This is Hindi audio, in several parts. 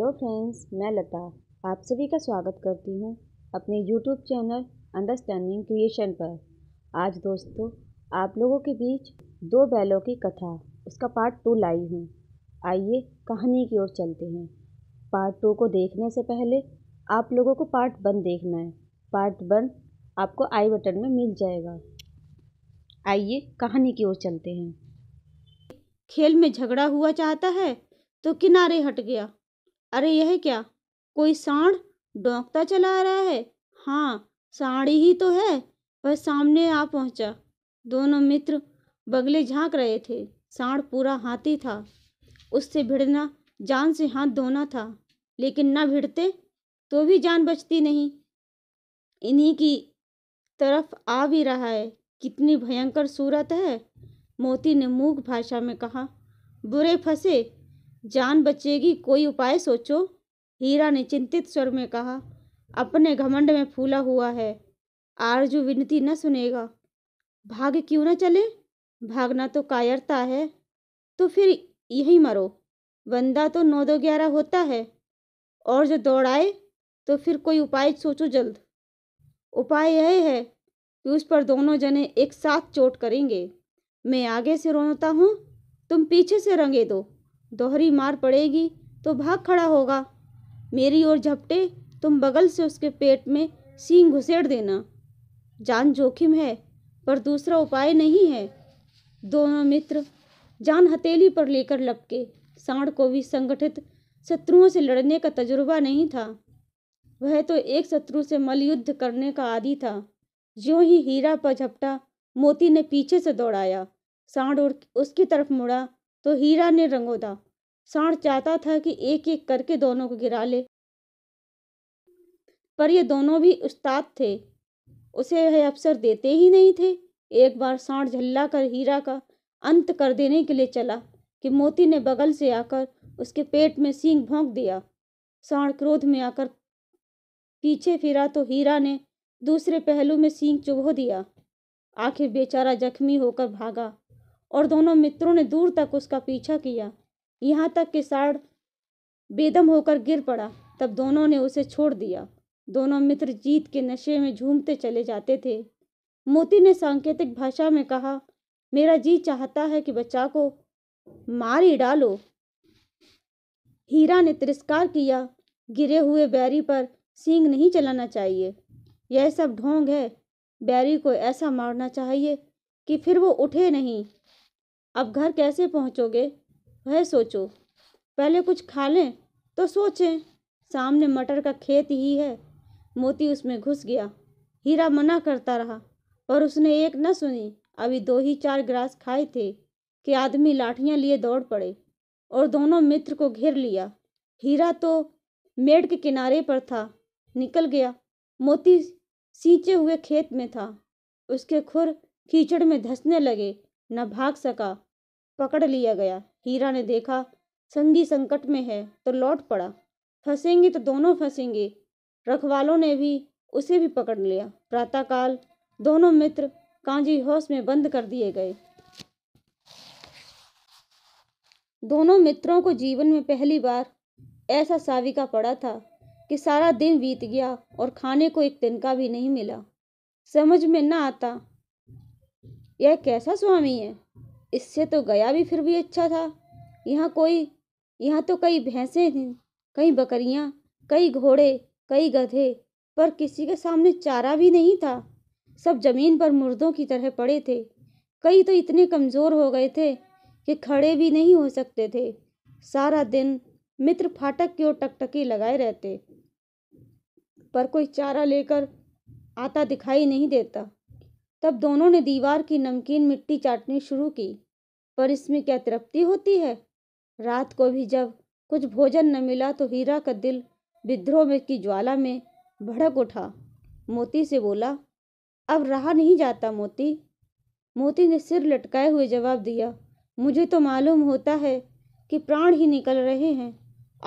हेलो फ्रेंड्स मैं लता आप सभी का स्वागत करती हूँ अपने यूट्यूब चैनल अंडरस्टैंडिंग क्रिएशन पर आज दोस्तों आप लोगों के बीच दो बैलों की कथा उसका पार्ट टू लाई हूँ आइए कहानी की ओर चलते हैं पार्ट टू को देखने से पहले आप लोगों को पार्ट वन देखना है पार्ट वन आपको आई बटन में मिल जाएगा आइए कहानी की ओर चलते हैं खेल में झगड़ा हुआ चाहता है तो किनारे हट गया अरे यह क्या कोई सांड डोंकता चला आ रहा है हाँ साड़ी ही तो है वह सामने आ पहुंचा दोनों मित्र बगले झांक रहे थे सांड पूरा हाथी था उससे भिड़ना जान से हाथ धोना था लेकिन ना भिड़ते तो भी जान बचती नहीं इन्हीं की तरफ आ भी रहा है कितनी भयंकर सूरत है मोती ने मूक भाषा में कहा बुरे फंसे जान बचेगी कोई उपाय सोचो हीरा ने चिंतित स्वर में कहा अपने घमंड में फूला हुआ है आरजू विनती न सुनेगा भाग क्यों न चले भागना तो कायरता है तो फिर यही मरो बंदा तो नौ दो ग्यारह होता है और जो दौड़ाए तो फिर कोई उपाय सोचो जल्द उपाय यह है कि उस पर दोनों जने एक साथ चोट करेंगे मैं आगे से रोता हूँ तुम पीछे से रंगे दो दोहरी मार पड़ेगी तो भाग खड़ा होगा मेरी ओर झपटे तुम बगल से उसके पेट में सींग घुसेड़ देना जान जोखिम है पर दूसरा उपाय नहीं है दोनों मित्र जान हथेली पर लेकर लपके सांड को भी संगठित शत्रुओं से लड़ने का तजुर्बा नहीं था वह तो एक शत्रु से मलयुद्ध करने का आदि था जो ही हीरा पर झपटा मोती ने पीछे से दौड़ाया सांड उसकी तरफ मुड़ा तो हीरा ने रंगोदा सांड चाहता था कि एक एक करके दोनों को गिरा ले पर ये दोनों भी उस्ताद थे उसे यह अवसर देते ही नहीं थे एक बार सांड झल्ला कर हीरा का अंत कर देने के लिए चला कि मोती ने बगल से आकर उसके पेट में सींग भोंक दिया सांड क्रोध में आकर पीछे फिरा तो हीरा ने दूसरे पहलू में सींग चुभो दिया आखिर बेचारा जख्मी होकर भागा और दोनों मित्रों ने दूर तक उसका पीछा किया यहाँ तक कि साढ़ बेदम होकर गिर पड़ा तब दोनों ने उसे छोड़ दिया दोनों मित्र जीत के नशे में झूमते चले जाते थे मोती ने सांकेतिक भाषा में कहा मेरा जी चाहता है कि बच्चा को मार ही डालो हीरा ने तिरस्कार किया गिरे हुए बैरी पर सींग नहीं चलाना चाहिए यह सब ढोंग है बैरी को ऐसा मारना चाहिए कि फिर वो उठे नहीं अब घर कैसे पहुंचोगे वह सोचो पहले कुछ खा लें तो सोचें सामने मटर का खेत ही है मोती उसमें घुस गया हीरा मना करता रहा पर उसने एक न सुनी अभी दो ही चार ग्रास खाए थे कि आदमी लाठियां लिए दौड़ पड़े और दोनों मित्र को घेर लिया हीरा तो मेड़ के किनारे पर था निकल गया मोती सींचे हुए खेत में था उसके खुर कीचड़ में धंसने लगे न भाग सका पकड़ लिया गया हीरा ने देखा संगी संकट में है तो लौट पड़ा फंसेंगे तो दोनों फंसेंगे रखवालों ने भी उसे भी पकड़ लिया प्रातःकाल दोनों मित्र कांजी हाउस में बंद कर दिए गए दोनों मित्रों को जीवन में पहली बार ऐसा साविका पड़ा था कि सारा दिन बीत गया और खाने को एक तिनका भी नहीं मिला समझ में न आता यह कैसा स्वामी है इससे तो गया भी फिर भी अच्छा था यहाँ कोई यहाँ तो कई भैंसें थीं कई बकरियाँ कई घोड़े कई गधे पर किसी के सामने चारा भी नहीं था सब जमीन पर मुर्दों की तरह पड़े थे कई तो इतने कमज़ोर हो गए थे कि खड़े भी नहीं हो सकते थे सारा दिन मित्र फाटक की ओर टकटकी लगाए रहते पर कोई चारा लेकर आता दिखाई नहीं देता तब दोनों ने दीवार की नमकीन मिट्टी चाटनी शुरू की पर इसमें क्या तृप्ति होती है रात को भी जब कुछ भोजन न मिला तो हीरा का दिल विद्रोह में की ज्वाला में भड़क उठा मोती से बोला अब रहा नहीं जाता मोती मोती ने सिर लटकाए हुए जवाब दिया मुझे तो मालूम होता है कि प्राण ही निकल रहे हैं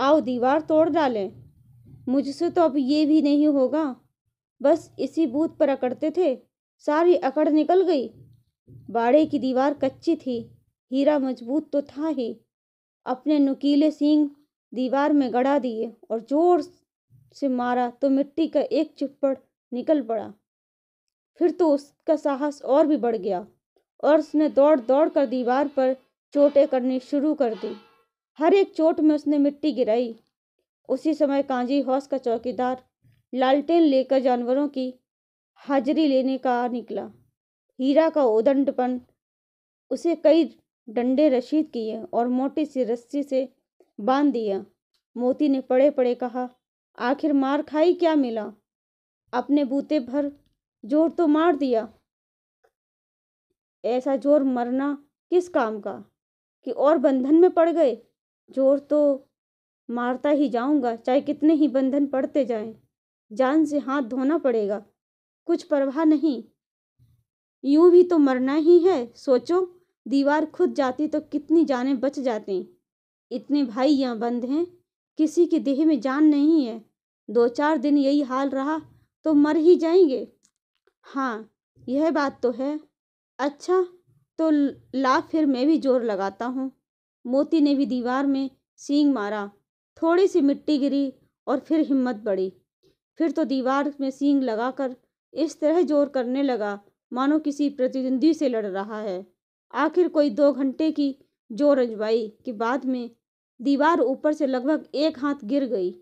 आओ दीवार तोड़ डालें मुझसे तो अब ये भी नहीं होगा बस इसी बूथ पर अकड़ते थे सारी अकड़ निकल गई बाड़े की दीवार कच्ची थी हीरा मजबूत तो था ही अपने नुकीले सींग दीवार में गड़ा दिए और जोर से मारा तो मिट्टी का एक चिप्पड़ निकल पड़ा फिर तो उसका साहस और भी बढ़ गया और उसने दौड़ दौड़ कर दीवार पर चोटें करनी शुरू कर दी हर एक चोट में उसने मिट्टी गिराई उसी समय कांजी हौस का चौकीदार लालटेन लेकर जानवरों की हाजिरी लेने का निकला हीरा का उदंडपन उसे कई डंडे रशीद किए और मोटी सी रस्सी से बांध दिया मोती ने पड़े पड़े कहा आखिर मार खाई क्या मिला अपने बूते भर जोर तो मार दिया ऐसा जोर मरना किस काम का कि और बंधन में पड़ गए जोर तो मारता ही जाऊंगा चाहे कितने ही बंधन पड़ते जाएं जान से हाथ धोना पड़ेगा कुछ परवाह नहीं यूं भी तो मरना ही है सोचो दीवार खुद जाती तो कितनी जानें बच जाती इतने भाई यहाँ बंद हैं किसी के देह में जान नहीं है दो चार दिन यही हाल रहा तो मर ही जाएंगे हाँ यह बात तो है अच्छा तो ला फिर मैं भी जोर लगाता हूँ मोती ने भी दीवार में सींग मारा थोड़ी सी मिट्टी गिरी और फिर हिम्मत बढ़ी फिर तो दीवार में सींग लगाकर इस तरह जोर करने लगा मानो किसी प्रतिद्वंदी से लड़ रहा है आखिर कोई दो घंटे की जोर अजवाई के बाद में दीवार ऊपर से लगभग एक हाथ गिर गई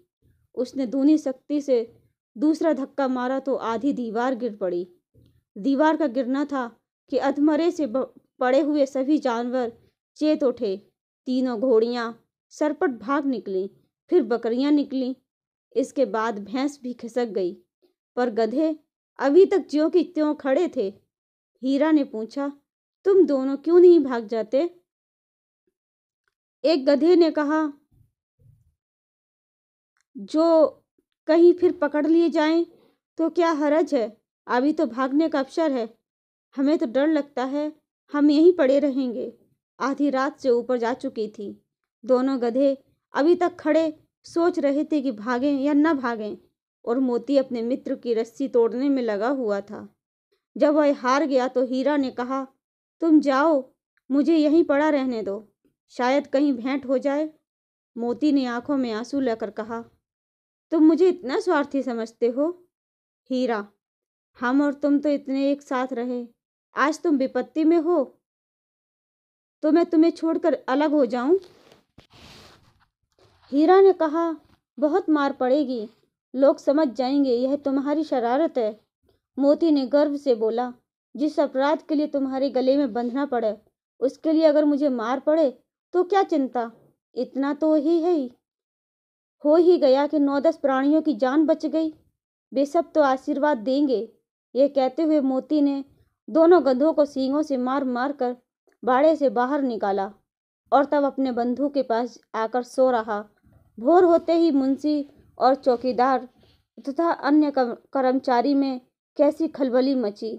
उसने दूनी शक्ति से दूसरा धक्का मारा तो आधी दीवार गिर पड़ी दीवार का गिरना था कि अधमरे से पड़े हुए सभी जानवर चेत उठे तीनों घोड़ियाँ सरपट भाग निकली फिर बकरियाँ निकली इसके बाद भैंस भी खिसक गई पर गधे अभी तक ज्यो की त्यों खड़े थे हीरा ने पूछा तुम दोनों क्यों नहीं भाग जाते एक गधे ने कहा जो कहीं फिर पकड़ लिए जाएं तो क्या हरज है अभी तो भागने का अवसर है हमें तो डर लगता है हम यहीं पड़े रहेंगे आधी रात से ऊपर जा चुकी थी दोनों गधे अभी तक खड़े सोच रहे थे कि भागें या न भागें और मोती अपने मित्र की रस्सी तोड़ने में लगा हुआ था जब वह हार गया तो हीरा ने कहा तुम जाओ मुझे यहीं पड़ा रहने दो शायद कहीं भेंट हो जाए मोती ने आंखों में आंसू लेकर कहा तुम मुझे इतना स्वार्थी समझते हो हीरा हम और तुम तो इतने एक साथ रहे आज तुम विपत्ति में हो तो मैं तुम्हें छोड़कर अलग हो जाऊं हीरा ने कहा बहुत मार पड़ेगी लोग समझ जाएंगे यह तुम्हारी शरारत है मोती ने गर्व से बोला जिस अपराध के लिए तुम्हारे गले में बंधना पड़े उसके लिए अगर मुझे मार पड़े तो क्या चिंता इतना तो ही है ही हो ही गया कि नौ दस प्राणियों की जान बच गई वे सब तो आशीर्वाद देंगे यह कहते हुए मोती ने दोनों गधों को सींगों से मार मार कर बाड़े से बाहर निकाला और तब अपने बंधु के पास आकर सो रहा भोर होते ही मुंशी और चौकीदार तथा अन्य कर्मचारी में कैसी खलबली मची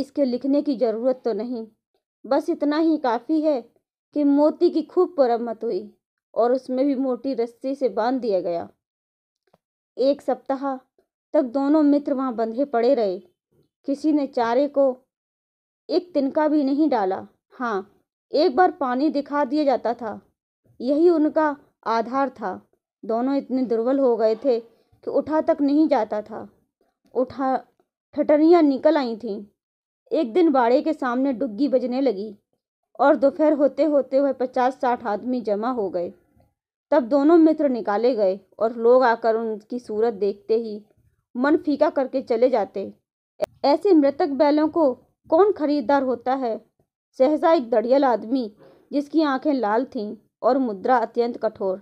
इसके लिखने की ज़रूरत तो नहीं बस इतना ही काफ़ी है कि मोती की खूब मरम्मत हुई और उसमें भी मोटी रस्सी से बांध दिया गया एक सप्ताह तक दोनों मित्र वहाँ बंधे पड़े रहे किसी ने चारे को एक तिनका भी नहीं डाला हाँ एक बार पानी दिखा दिया जाता था यही उनका आधार था दोनों इतने दुर्बल हो गए थे कि उठा तक नहीं जाता था उठा ठटरियाँ निकल आई थीं एक दिन बाड़े के सामने डुग्गी बजने लगी और दोपहर होते होते वह पचास साठ आदमी जमा हो गए तब दोनों मित्र निकाले गए और लोग आकर उनकी सूरत देखते ही मन फीका करके चले जाते ऐसे मृतक बैलों को कौन खरीदार होता है सहसा एक दड़ियल आदमी जिसकी आंखें लाल थीं और मुद्रा अत्यंत कठोर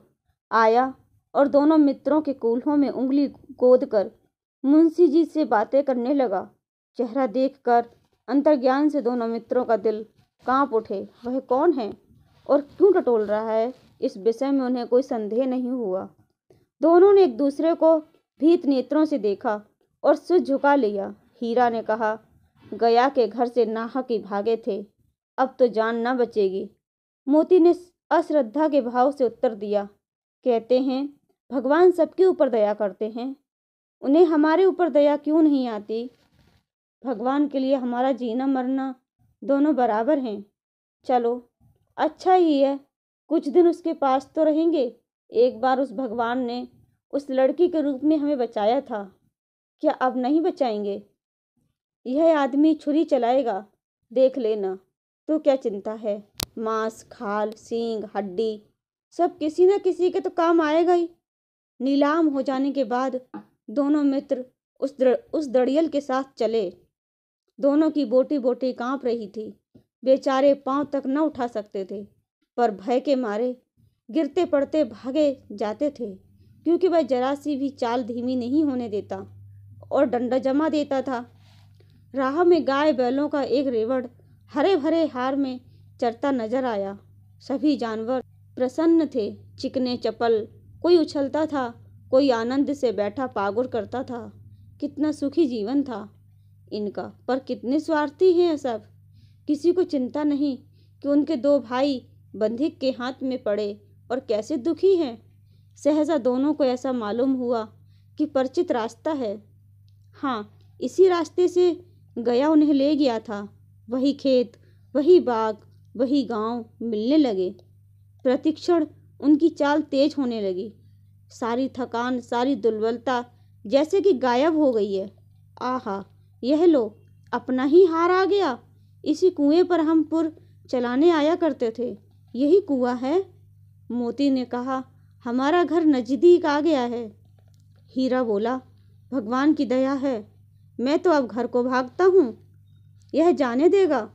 आया और दोनों मित्रों के कूल्हों में उंगली गोद कर मुंशी जी से बातें करने लगा चेहरा देखकर अंतर्ज्ञान से दोनों मित्रों का दिल कांप उठे वह कौन है और क्यों टटोल रहा है इस विषय में उन्हें कोई संदेह नहीं हुआ दोनों ने एक दूसरे को भीत नेत्रों से देखा और सिर झुका लिया हीरा ने कहा गया के घर से नाहक ही भागे थे अब तो जान न बचेगी मोती ने अश्रद्धा के भाव से उत्तर दिया कहते हैं भगवान सबके ऊपर दया करते हैं उन्हें हमारे ऊपर दया क्यों नहीं आती भगवान के लिए हमारा जीना मरना दोनों बराबर हैं चलो अच्छा ही है कुछ दिन उसके पास तो रहेंगे एक बार उस भगवान ने उस लड़की के रूप में हमें बचाया था क्या अब नहीं बचाएंगे यह आदमी छुरी चलाएगा देख लेना तो क्या चिंता है मांस खाल सींग हड्डी सब किसी न किसी के तो काम आएगा ही नीलाम हो जाने के बाद दोनों मित्र उस द्र, उस दड़ियल के साथ चले दोनों की बोटी बोटी कांप रही थी बेचारे पांव तक न उठा सकते थे पर भय के मारे गिरते पड़ते भागे जाते थे क्योंकि वह जरा सी भी चाल धीमी नहीं होने देता और डंडा जमा देता था राह में गाय बैलों का एक रेवड़ हरे भरे हार में चरता नजर आया सभी जानवर प्रसन्न थे चिकने चपल कोई उछलता था कोई आनंद से बैठा पागुर करता था कितना सुखी जीवन था इनका पर कितने स्वार्थी हैं सब किसी को चिंता नहीं कि उनके दो भाई बंधिक के हाथ में पड़े और कैसे दुखी हैं सहजा दोनों को ऐसा मालूम हुआ कि परिचित रास्ता है हाँ इसी रास्ते से गया उन्हें ले गया था वही खेत वही बाग वही गांव मिलने लगे प्रतिक्षण उनकी चाल तेज होने लगी सारी थकान सारी दुर्बलता जैसे कि गायब हो गई है आहा यह लो अपना ही हार आ गया इसी कुएं पर हम पुर चलाने आया करते थे यही कुआ है मोती ने कहा हमारा घर नज़दीक आ गया है हीरा बोला भगवान की दया है मैं तो अब घर को भागता हूँ यह जाने देगा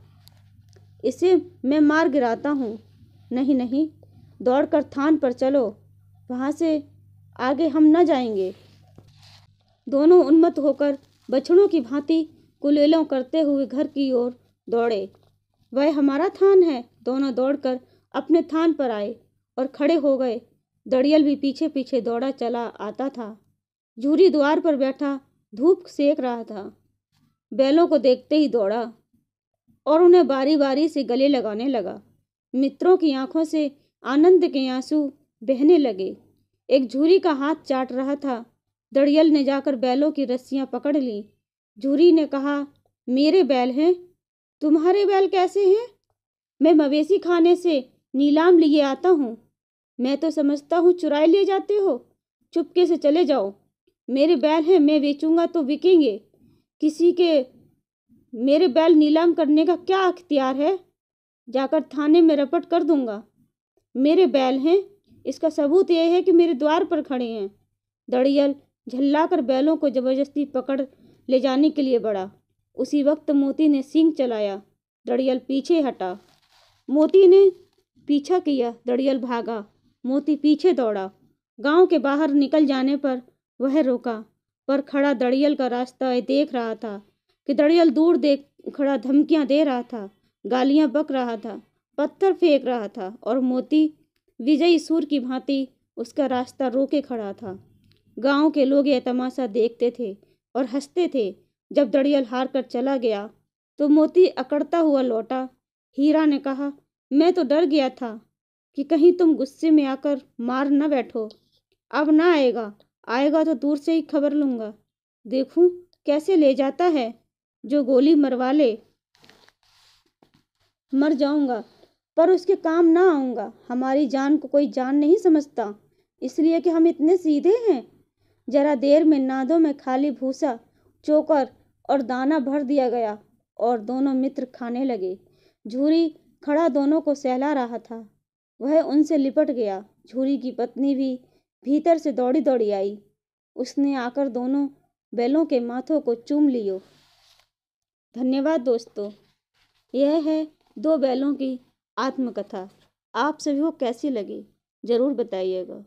इसे मैं मार गिराता हूँ नहीं नहीं दौड़कर थान पर चलो वहाँ से आगे हम न जाएंगे दोनों उन्मत्त होकर बछड़ों की भांति कुलेलों करते हुए घर की ओर दौड़े वह हमारा थान है दोनों दौड़कर अपने थान पर आए और खड़े हो गए दड़ियल भी पीछे पीछे दौड़ा चला आता था झूरी द्वार पर बैठा धूप सेक रहा था बैलों को देखते ही दौड़ा और उन्हें बारी बारी से गले लगाने लगा मित्रों की आंखों से आनंद के आंसू बहने लगे एक झूरी का हाथ चाट रहा था दड़ियल ने जाकर बैलों की रस्सियां पकड़ ली झूरी ने कहा मेरे बैल हैं तुम्हारे बैल कैसे हैं मैं मवेशी खाने से नीलाम लिए आता हूँ मैं तो समझता हूँ चुराए ले जाते हो चुपके से चले जाओ मेरे बैल हैं मैं बेचूंगा तो बिकेंगे किसी के मेरे बैल नीलाम करने का क्या अख्तियार है जाकर थाने में रपट कर दूंगा मेरे बैल हैं इसका सबूत यह है कि मेरे द्वार पर खड़े हैं दड़ियल झल्ला कर बैलों को जबरदस्ती पकड़ ले जाने के लिए बढ़ा उसी वक्त मोती ने सिंह चलाया दड़ियल पीछे हटा मोती ने पीछा किया दड़ियल भागा मोती पीछे दौड़ा गांव के बाहर निकल जाने पर वह रोका पर खड़ा दड़ियल का रास्ता देख रहा था कि दड़ियल दूर देख खड़ा धमकियां दे रहा था गालियां बक रहा था पत्थर फेंक रहा था और मोती विजयी सूर की भांति उसका रास्ता रोके खड़ा था गांव के लोग यह तमाशा देखते थे और हंसते थे जब दड़ियल हार कर चला गया तो मोती अकड़ता हुआ लौटा हीरा ने कहा मैं तो डर गया था कि कहीं तुम गुस्से में आकर मार न बैठो अब ना आएगा आएगा तो दूर से ही खबर लूँगा देखूँ कैसे ले जाता है जो गोली मरवा ले मर जाऊंगा पर उसके काम ना आऊँगा हमारी जान को कोई जान नहीं समझता इसलिए कि हम इतने सीधे हैं जरा देर में नादों में खाली भूसा चोकर और दाना भर दिया गया और दोनों मित्र खाने लगे झूरी खड़ा दोनों को सहला रहा था वह उनसे लिपट गया झूरी की पत्नी भी भीतर से दौड़ी दौड़ी आई उसने आकर दोनों बैलों के माथों को चूम लियो धन्यवाद दोस्तों यह है दो बैलों की आत्मकथा आप सभी को कैसी लगी ज़रूर बताइएगा